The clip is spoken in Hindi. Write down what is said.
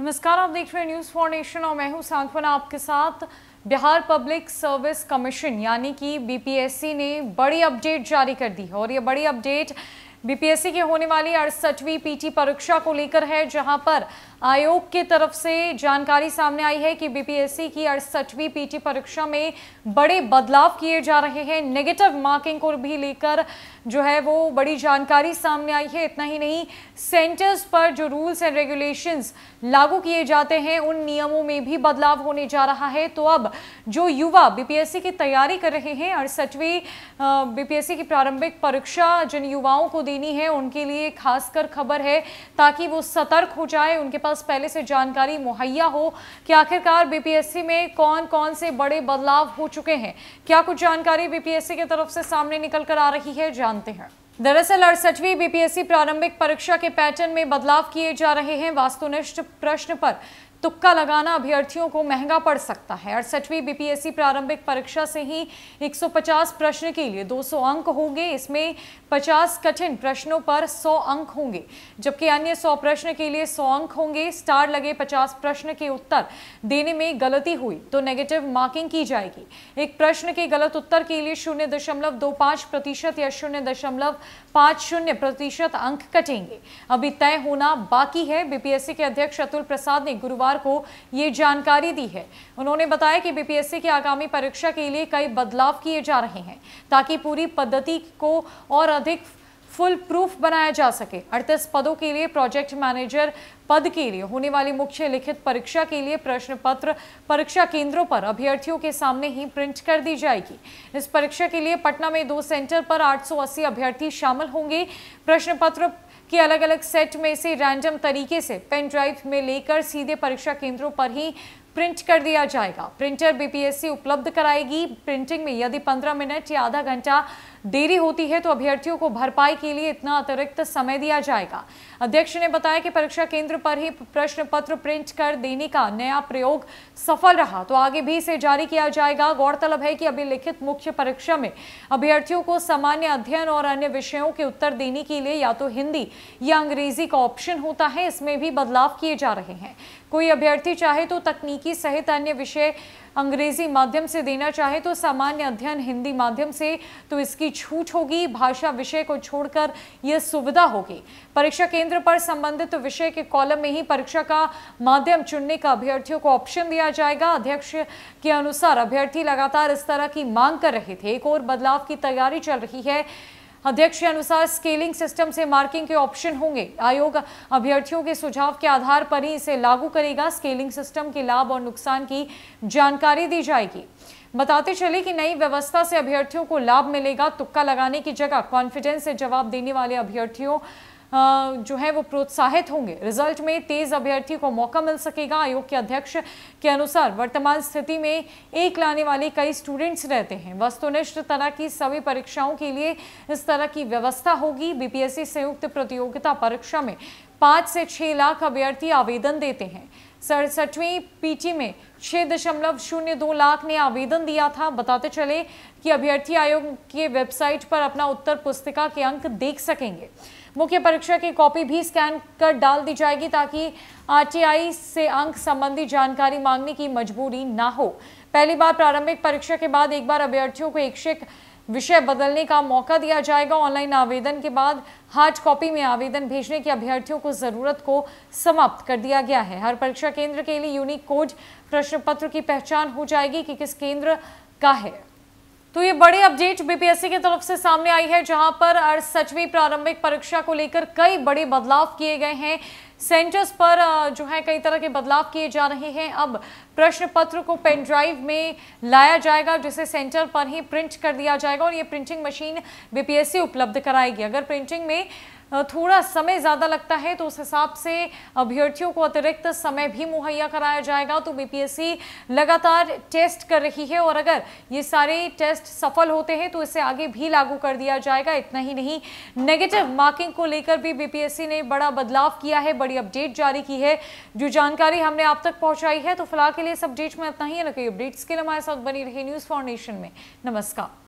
नमस्कार आप देख रहे हैं न्यूज़ फॉर नेशन और मैं हूं सांत्वना आपके साथ बिहार पब्लिक सर्विस कमीशन यानी कि बीपीएससी ने बड़ी अपडेट जारी कर दी है और ये बड़ी अपडेट बीपीएससी की होने वाली अड़सठवीं पीटी परीक्षा को लेकर है जहां पर आयोग की तरफ से जानकारी सामने आई है कि बीपीएससी की अड़सठवीं पीटी परीक्षा में बड़े बदलाव किए जा रहे हैं नेगेटिव मार्किंग को भी लेकर जो है वो बड़ी जानकारी सामने आई है इतना ही नहीं सेंटर्स पर जो रूल्स एंड रेगुलेशंस लागू किए जाते हैं उन नियमों में भी बदलाव होने जा रहा है तो अब जो युवा बीपीएससी की तैयारी कर रहे हैं अड़सठवीं बीपीएससी की प्रारंभिक परीक्षा जिन युवाओं को देनी है उनके लिए खासकर खबर है ताकि वो सतर्क हो जाए उनके पास पहले से जानकारी मुहैया हो कि आखिरकार बीपीएससी में कौन कौन से बड़े बदलाव हो चुके हैं क्या कुछ जानकारी बीपीएससी की तरफ से सामने निकल कर आ रही है जानते हैं दरअसल अड़सठवीं बीपीएससी प्रारंभिक परीक्षा के पैटर्न में बदलाव किए जा रहे हैं वास्तुनिष्ठ प्रश्न पर तुक्का लगाना अभ्यर्थियों को महंगा पड़ सकता है अड़सठवीं बीपीएससी प्रारंभिक परीक्षा से ही 150 प्रश्न के लिए 200 अंक होंगे इसमें 50 कठिन प्रश्नों पर 100 अंक होंगे जबकि अन्य 100 प्रश्न के लिए 100 अंक होंगे स्टार लगे 50 प्रश्न के उत्तर देने में गलती हुई तो नेगेटिव मार्किंग की जाएगी एक प्रश्न के गलत उत्तर के लिए शून्य दशमलव दो प्रतिशत या शून्य दशमलव शून्य प्रतिशत अंक कटेंगे अभी तय होना बाकी है बीपीएससी के अध्यक्ष अतुल प्रसाद ने गुरुवार सोमवार को ये जानकारी दी है उन्होंने बताया कि बीपीएससी की आगामी परीक्षा के लिए कई बदलाव किए जा रहे हैं ताकि पूरी पद्धति को और अधिक फुल प्रूफ बनाया जा सके अड़तीस पदों के लिए प्रोजेक्ट मैनेजर पद के लिए होने वाली मुख्य लिखित परीक्षा के लिए प्रश्न पत्र परीक्षा केंद्रों पर अभ्यर्थियों के सामने ही प्रिंट कर दी जाएगी इस परीक्षा के लिए पटना में दो सेंटर पर 880 अभ्यर्थी शामिल होंगे प्रश्न पत्र कि अलग अलग सेट में से रैंडम तरीके से पेन ड्राइव में लेकर सीधे परीक्षा केंद्रों पर ही प्रिंट कर दिया जाएगा प्रिंटर बीपीएससी उपलब्ध कराएगी प्रिंटिंग में यदि 15 मिनट या आधा घंटा देरी होती है तो अभ्यर्थियों को भरपाई के लिए इतना अतिरिक्त समय दिया जाएगा अध्यक्ष ने बताया कि परीक्षा केंद्र पर ही प्रश्न पत्र प्रिंट कर देने का नया प्रयोग सफल रहा तो आगे भी इसे जारी किया जाएगा गौरतलब है कि अभिलिखित मुख्य परीक्षा में अभ्यर्थियों को सामान्य अध्ययन और अन्य विषयों के उत्तर देने के लिए या तो हिंदी या अंग्रेजी का ऑप्शन होता है इसमें भी बदलाव किए जा रहे हैं कोई अभ्यर्थी चाहे तो तकनीकी सहित अन्य विषय अंग्रेजी माध्यम से देना चाहे तो सामान्य अध्ययन हिंदी माध्यम से तो इसकी छूट होगी भाषा विषय को छोड़कर यह सुविधा होगी परीक्षा केंद्र पर संबंधित विषय के कॉलम में ही परीक्षा का माध्यम चुनने का अभ्यर्थियों को ऑप्शन दिया जाएगा अध्यक्ष के अनुसार अभ्यर्थी लगातार इस तरह की मांग कर रहे थे एक और बदलाव की तैयारी चल रही है अध्यक्ष के अनुसार स्केलिंग सिस्टम से मार्किंग के ऑप्शन होंगे आयोग अभ्यर्थियों के सुझाव के आधार पर ही इसे लागू करेगा स्केलिंग सिस्टम के लाभ और नुकसान की जानकारी दी जाएगी बताते चले कि नई व्यवस्था से अभ्यर्थियों को लाभ मिलेगा तुक्का लगाने की जगह कॉन्फिडेंस से जवाब देने वाले अभ्यर्थियों जो है वो प्रोत्साहित होंगे रिजल्ट में तेज अभ्यर्थी को मौका मिल सकेगा आयोग के अध्यक्ष के अनुसार वर्तमान स्थिति में एक लाने वाले कई स्टूडेंट्स रहते हैं वस्तुनिष्ठ तरह की सभी परीक्षाओं के लिए इस तरह की व्यवस्था होगी बीपीएससी संयुक्त प्रतियोगिता परीक्षा में पाँच से छः लाख अभ्यर्थी आवेदन देते हैं सड़सठवीं पीटी में छः दशमलव शून्य दो लाख ने आवेदन दिया था बताते चले कि अभ्यर्थी आयोग के वेबसाइट पर अपना उत्तर पुस्तिका के अंक देख सकेंगे मुख्य परीक्षा की कॉपी भी स्कैन कर डाल दी जाएगी ताकि आरटीआई से अंक संबंधी जानकारी मांगने की मजबूरी ना हो पहली बार प्रारंभिक परीक्षा के बाद एक बार अभ्यर्थियों को इच्छिक विषय बदलने का मौका दिया जाएगा ऑनलाइन आवेदन के बाद हार्ड कॉपी में आवेदन भेजने की अभ्यर्थियों को जरूरत को समाप्त कर दिया गया है हर परीक्षा केंद्र के लिए यूनिक कोड प्रश्न पत्र की पहचान हो जाएगी कि किस केंद्र का है तो ये बड़ी अपडेट बीपीएससी की तरफ से सामने आई है जहां पर सचवी प्रारंभिक परीक्षा को लेकर कई बड़े बदलाव किए गए हैं सेंटर्स पर जो है कई तरह के बदलाव किए जा रहे हैं अब प्रश्न पत्र को पेन ड्राइव में लाया जाएगा जिसे सेंटर पर ही प्रिंट कर दिया जाएगा और ये प्रिंटिंग मशीन बीपीएससी उपलब्ध कराएगी अगर प्रिंटिंग में थोड़ा समय ज़्यादा लगता है तो उस हिसाब से अभ्यर्थियों को अतिरिक्त समय भी मुहैया कराया जाएगा तो बीपीएससी लगातार टेस्ट कर रही है और अगर ये सारे टेस्ट सफल होते हैं तो इसे आगे भी लागू कर दिया जाएगा इतना ही नहीं नेगेटिव मार्किंग को लेकर भी बीपीएससी ने बड़ा बदलाव किया है बड़ी अपडेट जारी की है जो जानकारी हमने आप तक पहुंचाई है तो फिलहाल के लिए इस अपडेट में इतना ही अपडेट्स के लिए हमारे साथ बनी रही न्यूज़ फाउंडेशन में नमस्कार